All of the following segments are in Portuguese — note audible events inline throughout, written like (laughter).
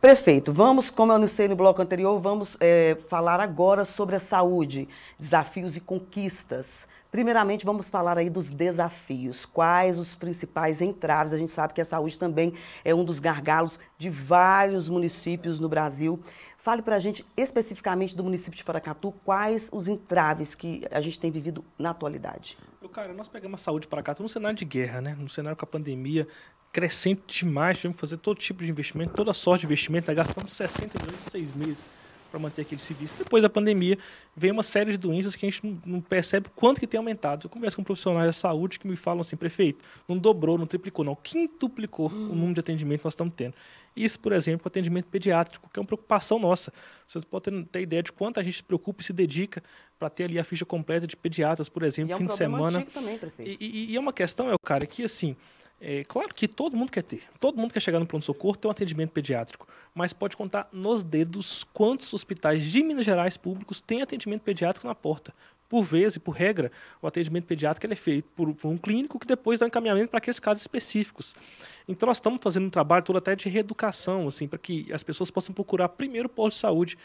Prefeito, vamos, como eu anunciei no bloco anterior, vamos é, falar agora sobre a saúde, desafios e conquistas. Primeiramente, vamos falar aí dos desafios. Quais os principais entraves? A gente sabe que a saúde também é um dos gargalos de vários municípios no Brasil. Fale para a gente especificamente do município de Paracatu, quais os entraves que a gente tem vivido na atualidade. Cara, nós pegamos a saúde de Paracatu num cenário de guerra, né? Num cenário com a pandemia, crescente demais, tivemos que fazer todo tipo de investimento, toda sorte de investimento, né? gastamos 60 milhões em seis meses para manter aquele serviço. Depois da pandemia, veio uma série de doenças que a gente não, percebe quanto que tem aumentado. Eu converso com profissionais da saúde que me falam assim, prefeito, não dobrou, não triplicou, não, quintuplicou hum. o número de atendimento que nós estamos tendo. Isso, por exemplo, com atendimento pediátrico, que é uma preocupação nossa. Vocês podem ter ideia de quanto a gente se preocupa e se dedica para ter ali a ficha completa de pediatras, por exemplo, e é um fim de semana. Também, prefeito. E, e, e é uma questão, é o cara que assim, é claro que todo mundo quer ter. Todo mundo quer chegar no pronto-socorro, ter um atendimento pediátrico. Mas pode contar nos dedos quantos hospitais de Minas Gerais públicos têm atendimento pediátrico na porta. Por vezes, por regra, o atendimento pediátrico é feito por, por, um clínico que depois dá um encaminhamento para aqueles casos específicos. Então, nós estamos fazendo um trabalho todo até de reeducação, assim, para que as pessoas possam procurar primeiro o posto de saúde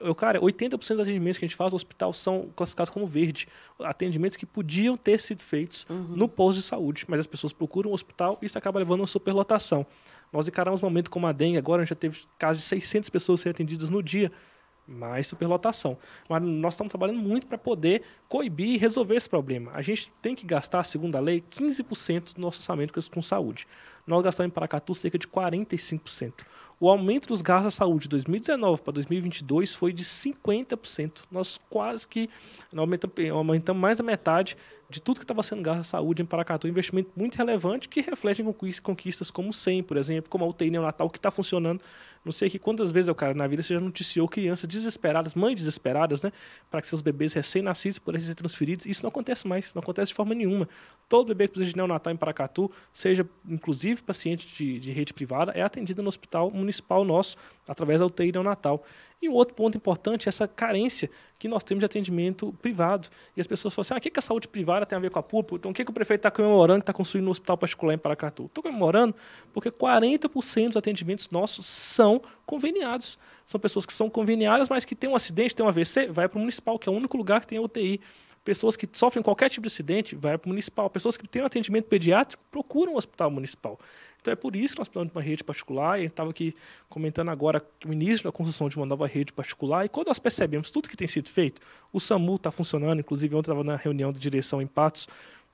eu, cara, 80% dos atendimentos que a gente faz no hospital são classificados como verde. Atendimentos que podiam ter sido feitos uhum. no posto de saúde, mas as pessoas procuram o hospital e isso acaba levando a uma superlotação. Nós encaramos um momento como a dengue, agora a gente já teve casos de 600 pessoas serem atendidas no dia mais superlotação. Mas nós estamos trabalhando muito para poder coibir e resolver esse problema. A gente tem que gastar, segundo a lei, 15% do nosso orçamento com saúde. Nós gastamos em Paracatu cerca de 45%. O aumento dos gastos à saúde de 2019 para 2022 foi de 50%. Nós quase que aumentamos, mais da metade de tudo que estava sendo gasto à saúde em Paracatu. Um investimento muito relevante que reflete em conquistas como o SEM, por exemplo, como a UTI neonatal, que está funcionando não sei que quantas vezes, cara, na vida você já noticiou crianças desesperadas, mães desesperadas, né? Para que seus bebês recém-nascidos pudessem ser transferidos. Isso não acontece mais, não acontece de forma nenhuma. Todo bebê que precisa de neonatal em Paracatu, seja inclusive paciente de, de rede privada, é atendido no hospital municipal nosso, através da UTI neonatal. E um outro ponto importante é essa carência que nós temos de atendimento privado. E as pessoas falam assim, ah, o que, que a saúde privada tem a ver com a pública? Então, o que, que o prefeito está comemorando que está construindo um hospital particular em Paracatu? Estou comemorando porque 40% dos atendimentos nossos são conveniados. São pessoas que são conveniadas, mas que têm um acidente, têm um AVC, vai para o municipal, que é o único lugar que tem UTI. Pessoas que sofrem qualquer tipo de acidente, vai para o municipal. Pessoas que têm um atendimento pediátrico, procuram o hospital municipal. Então é por isso que nós precisamos de uma rede particular. gente estava aqui comentando agora o início da construção de uma nova rede particular. E quando nós percebemos tudo que tem sido feito, o SAMU está funcionando. Inclusive, ontem estava na reunião de direção em Patos,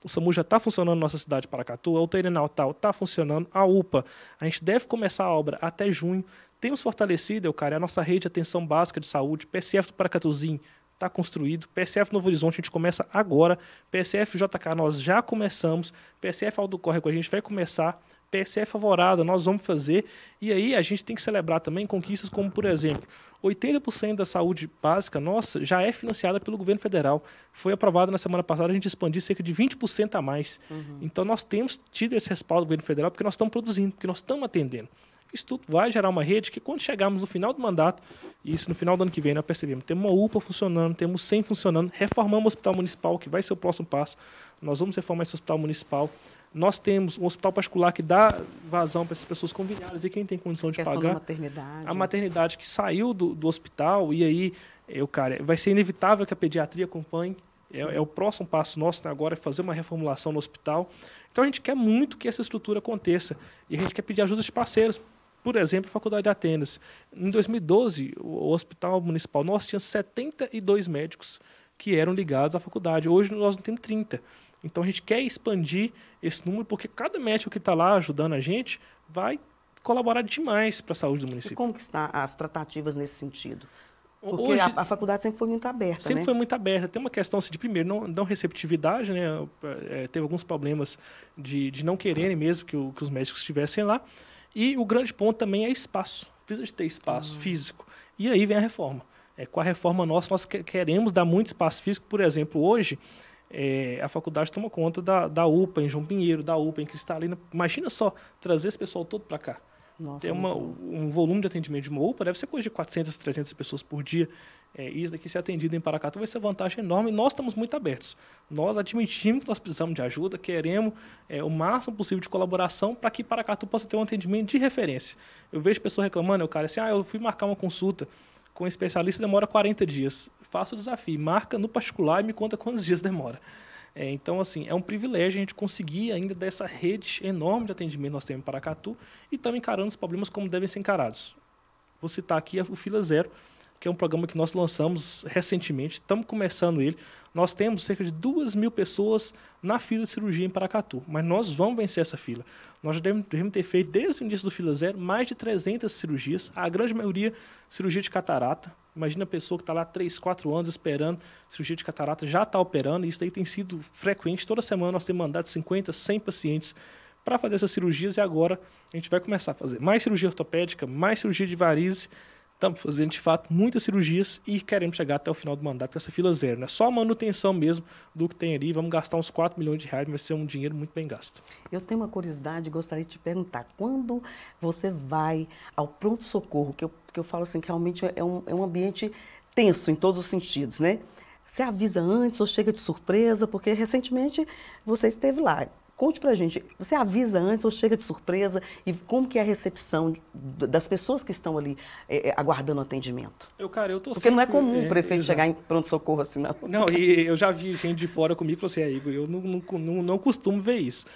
o SAMU já está funcionando na nossa cidade de Paracatu, a UTI Natal está funcionando, a UPA. A gente deve começar a obra até junho. Temos fortalecido, eu cara, a nossa rede de atenção básica de saúde, PSF do Paracatuzinho, está construído. PSF Novo Horizonte, a gente começa agora. PSF JK, nós já começamos. PSF Aldo Córrego, a gente vai começar. PSF Alvorada, nós vamos fazer. E aí a gente tem que celebrar também conquistas como, por exemplo, 80% da saúde básica nossa já é financiada pelo governo federal. Foi aprovada na semana passada a gente expandir cerca de 20% a mais. Uhum. Então nós temos tido esse respaldo do governo federal porque nós estamos produzindo, porque nós estamos atendendo. Isso tudo vai gerar uma rede que, quando chegarmos no final do mandato, e isso no final do ano que vem, nós percebemos: temos uma UPA funcionando, temos 100 funcionando, reformamos o hospital municipal, que vai ser o próximo passo. Nós vamos reformar esse hospital municipal. Nós temos um hospital particular que dá vazão para essas pessoas com e quem tem condição de pagar. Maternidade. A maternidade que saiu do, do hospital, e aí, eu, cara, vai ser inevitável que a pediatria acompanhe. É, é, o próximo passo nosso né, agora, é fazer uma reformulação no hospital. Então a gente quer muito que essa estrutura aconteça. E a gente quer pedir ajuda de parceiros por exemplo, a Faculdade de Atenas. Em 2012, o Hospital Municipal nosso tinha 72 médicos que eram ligados à faculdade. Hoje nós não temos 30. Então a gente quer expandir esse número, porque cada médico que está lá ajudando a gente vai colaborar demais para a saúde do município. E como que está as tratativas nesse sentido? Porque Hoje, a, a, faculdade sempre foi muito aberta, Sempre né? foi muito aberta. Tem uma questão, assim, de primeiro, não, não receptividade, né? É, teve alguns problemas de, de não quererem mesmo que, o, que os médicos estivessem lá. E o grande ponto também é espaço. Precisa de ter espaço uhum. físico. E aí vem a reforma. É, com a reforma nossa, nós queremos dar muito espaço físico. Por exemplo, hoje, é, a faculdade toma conta da, da UPA em João Pinheiro, da UPA em Cristalina. Imagina só trazer esse pessoal todo para cá. Nossa, tem é uma, um volume de atendimento de uma UPA, deve ser coisa de 400, 300 pessoas por dia. É, isso daqui ser atendido em Paracatu vai ser vantagem enorme. Nós estamos muito abertos. Nós admitimos que nós precisamos de ajuda, queremos é, o máximo possível de colaboração para que Paracatu possa ter um atendimento de referência. Eu vejo pessoas reclamando, o cara assim, ah, eu fui marcar uma consulta com um especialista, demora 40 dias. Faço o desafio, marca no particular e me conta quantos dias demora. É, então, assim, é um privilégio a gente conseguir ainda dessa rede enorme de atendimento que nós temos em Paracatu e estamos encarando os problemas como devem ser encarados. Vou citar aqui o Fila Zero, que é um programa que nós lançamos recentemente, estamos começando ele. Nós temos cerca de duas mil pessoas na fila de cirurgia em Paracatu, mas nós vamos vencer essa fila. Nós já devemos ter feito, desde o início do Fila Zero, mais de 300 cirurgias, a grande maioria cirurgia de catarata. Imagina a pessoa que está lá 3, 4 anos esperando, cirurgia de catarata já está operando, e isso aí tem sido frequente. Toda semana nós temos mandado 50, 100 pacientes para fazer essas cirurgias, e agora a gente vai começar a fazer mais cirurgia ortopédica, mais cirurgia de varize, Estamos fazendo, de fato, muitas cirurgias e queremos chegar até o final do mandato com essa fila zero. Né? Só a manutenção mesmo do que tem ali. Vamos gastar uns 4 milhões de reais, vai ser um dinheiro muito bem gasto. Eu tenho uma curiosidade, gostaria de te perguntar. Quando você vai ao pronto-socorro, que eu, que eu falo assim, que realmente é um, é um ambiente tenso em todos os sentidos, né? Você avisa antes ou chega de surpresa? Porque recentemente você esteve lá. Conte pra gente, você avisa antes ou chega de surpresa? E como que é a recepção das pessoas que estão ali é, aguardando atendimento? Eu, cara, eu tô Porque sempre... não é comum é, o prefeito é, chegar em pronto-socorro assim, não. Não, e eu já vi gente de fora comigo e falou assim, é, Igor, eu não, não, não, não costumo ver isso.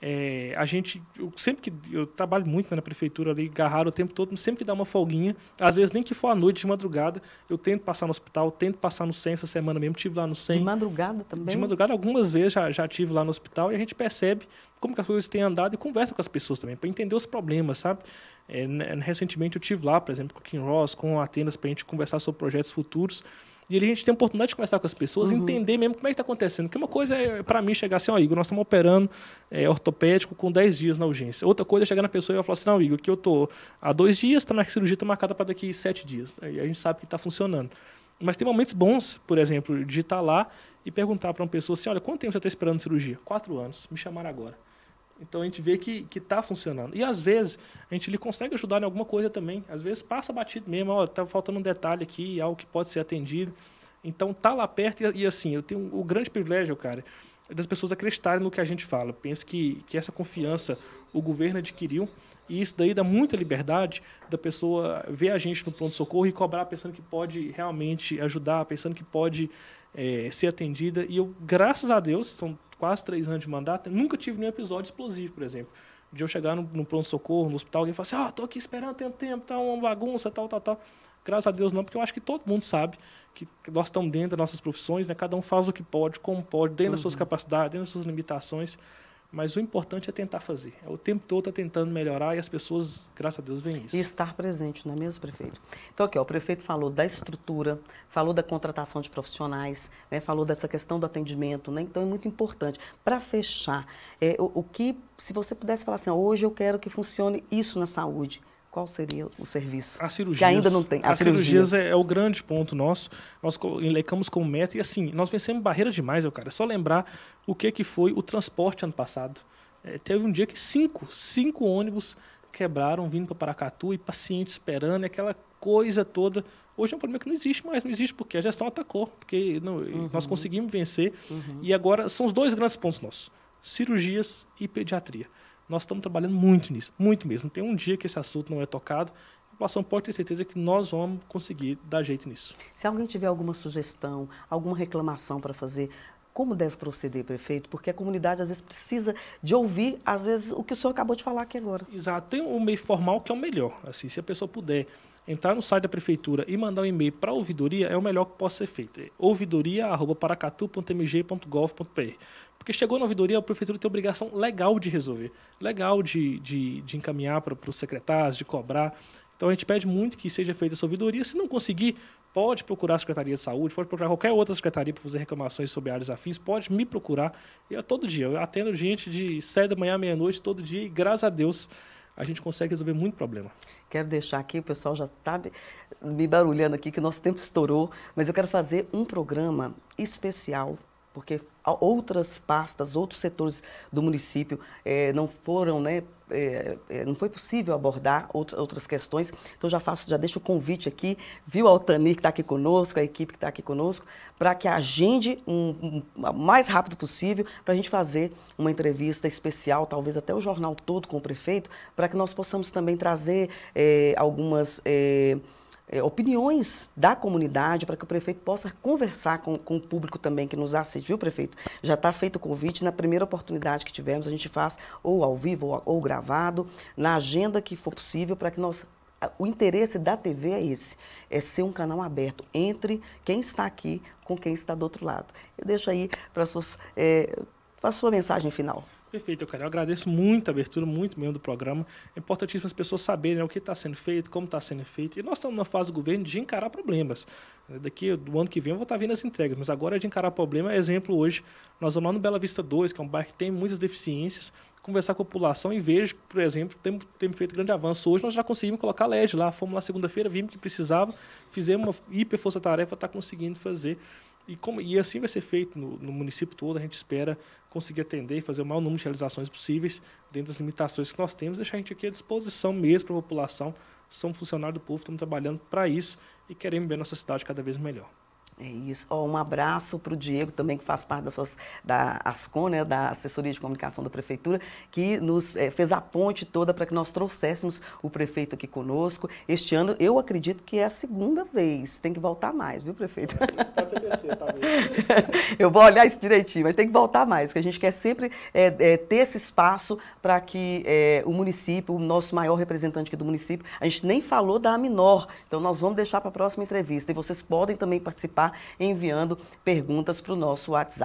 É, a gente, eu, sempre que eu trabalho muito né, na prefeitura ali, garrar o tempo todo, sempre que dá uma folguinha, às vezes nem que for à noite de madrugada, eu tento passar no hospital, tento passar no SEM essa semana mesmo, tive lá no SEM. De madrugada também? De madrugada algumas vezes já, já tive lá no hospital e a gente percebe como que as coisas têm andado e conversa com as pessoas também, para entender os problemas, sabe? É, recentemente eu tive lá, por exemplo, com o Kim Ross, com a Atenas, para a gente conversar sobre projetos futuros. E ali a gente tem a oportunidade de conversar com as pessoas, uhum. entender mesmo como é que está acontecendo. Porque uma coisa é, para mim, chegar assim, ó, Igor, nós estamos operando é, ortopédico com 10 dias na urgência. Outra coisa é chegar na pessoa e falar assim, não, Igor, que eu tô há dois dias, tá, minha cirurgia está marcada para daqui sete dias. Aí a gente sabe que está funcionando. Mas tem momentos bons, por exemplo, de estar tá lá e perguntar para uma pessoa assim, olha, quanto tempo você está esperando cirurgia? Quatro anos, me chamaram agora. Então a gente vê que está funcionando. E às vezes a gente lhe consegue ajudar em alguma coisa também. Às vezes passa batido mesmo, ó, tá faltando um detalhe aqui, algo que pode ser atendido. Então tá lá perto e, e assim, eu tenho o grande privilégio, cara, das pessoas acreditarem no que a gente fala. Penso que, que essa confiança o governo adquiriu e isso daí dá muita liberdade da pessoa ver a gente no pronto-socorro e cobrar pensando que pode realmente ajudar, pensando que pode é, ser atendida. E eu, graças a Deus, são quase três anos de mandato, nunca tive nenhum episódio explosivo, por exemplo. De eu chegar no, no pronto-socorro, no hospital, alguém falar assim, ah, tô aqui esperando, tem tempo, tá uma bagunça, tal, tal, tal. Graças a Deus não, porque eu acho que todo mundo sabe que nós estamos dentro das nossas profissões, né? Cada um faz o que pode, como pode, dentro uhum. das suas capacidades, dentro das suas limitações. Mas o importante é tentar fazer. É o tempo todo tá tentando melhorar e as pessoas, graças a Deus, veem isso. E estar presente, não é mesmo, prefeito? Então, aqui, ó, o prefeito falou da estrutura, falou da contratação de profissionais, né, falou dessa questão do atendimento, né? Então, é muito importante. Para fechar, é, o, o, que, se você pudesse falar assim, ó, hoje eu quero que funcione isso na saúde, qual seria o serviço? A cirurgias, que ainda não tem. A as cirurgias, cirurgias é, é, o grande ponto nosso. Nós elecamos como meta e assim, nós vencemos barreira demais, eu cara. É só lembrar o que que foi o transporte ano passado. É, teve um dia que cinco, cinco ônibus quebraram vindo para Paracatu e paciente esperando, e aquela coisa toda. Hoje é um problema que não existe mais, não existe porque a gestão atacou, porque não, uhum. nós conseguimos vencer. Uhum. E agora são os dois grandes pontos nossos: cirurgias e pediatria. Nós estamos trabalhando muito nisso, muito mesmo. Não tem um dia que esse assunto não é tocado. A população pode ter certeza que nós vamos conseguir dar jeito nisso. Se alguém tiver alguma sugestão, alguma reclamação para fazer, como deve proceder, prefeito? Porque a comunidade às vezes precisa de ouvir, às vezes, o que o senhor acabou de falar aqui agora. Exato. Tem um meio formal que é o melhor. Assim, se a pessoa puder entrar no site da prefeitura e mandar um e-mail para a ouvidoria, é o melhor que possa ser feito. É ouvidoria.paracatu.mg.gov.br porque chegou na ouvidoria, a prefeitura tem obrigação legal de resolver, legal de, de, de encaminhar para os secretários, de cobrar. Então a gente pede muito que seja feita essa ouvidoria. Se não conseguir, pode procurar a Secretaria de Saúde, pode procurar qualquer outra secretaria para fazer reclamações sobre áreas afins, pode me procurar. Eu todo dia, eu atendo gente de sete da manhã à meia-noite todo dia e graças a Deus a gente consegue resolver muito problema. Quero deixar aqui, o pessoal já está me barulhando aqui que o nosso tempo estourou, mas eu quero fazer um programa especial porque outras pastas, outros setores do município eh, não foram, né, eh, eh, não foi possível abordar outras questões. Então já faço, já deixo o convite aqui, viu, Altani que está aqui conosco, a equipe que está aqui conosco, para que agende um, um, mais rápido possível para a gente fazer uma entrevista especial, talvez até o jornal todo com o prefeito, para que nós possamos também trazer algumas é, opiniões da comunidade para que o prefeito possa conversar com, com o público também que nos assiste, viu, prefeito? Já está feito o convite, na primeira oportunidade que tivermos, a gente faz ou ao vivo ou, ou gravado, na agenda que for possível, para que nós o interesse da TV é esse, é ser um canal aberto entre quem está aqui com quem está do outro lado. Eu deixo aí para suas, é, a sua mensagem final. Perfeito, Eu agradeço muito a abertura, muito mesmo do programa. É importantíssimo as pessoas saberem né, o que está sendo feito, como está sendo feito. E nós estamos numa fase do governo de encarar problemas. Daqui do ano que vem eu vou estar tá vindo as entregas, mas agora é de encarar problema. Exemplo, hoje nós vamos lá no Bela Vista 2, que é um bairro que tem muitas deficiências, conversar com a população e vejo, por exemplo, temos, feito grande avanço. Hoje nós já conseguimos colocar LED lá, fomos lá segunda-feira, vimos que precisava, fizemos uma hiper força-tarefa, está conseguindo fazer. E, como, e assim vai ser feito no, no, município todo. A gente espera conseguir atender e fazer o maior número de realizações possíveis dentro das limitações que nós temos. Deixar a gente aqui à disposição mesmo para a população. Somos funcionários do povo, estamos trabalhando para isso e queremos ver nossa cidade cada vez melhor. É isso. Oh, um abraço para o Diego também, que faz parte da, suas, da ASCON, né, da Assessoria de Comunicação da Prefeitura, que nos é, fez a ponte toda para que nós trouxéssemos o prefeito aqui conosco. Este ano, eu acredito que é a segunda vez. Tem que voltar mais, viu, prefeito? Pode ser tá talvez. (laughs) eu vou olhar isso direitinho, mas tem que voltar mais, porque a gente quer sempre é, é, ter esse espaço para que o município, o nosso maior representante aqui do município, a gente nem falou da Aminor, então nós vamos deixar para a próxima entrevista. E vocês podem também participar enviando perguntas para o nosso WhatsApp.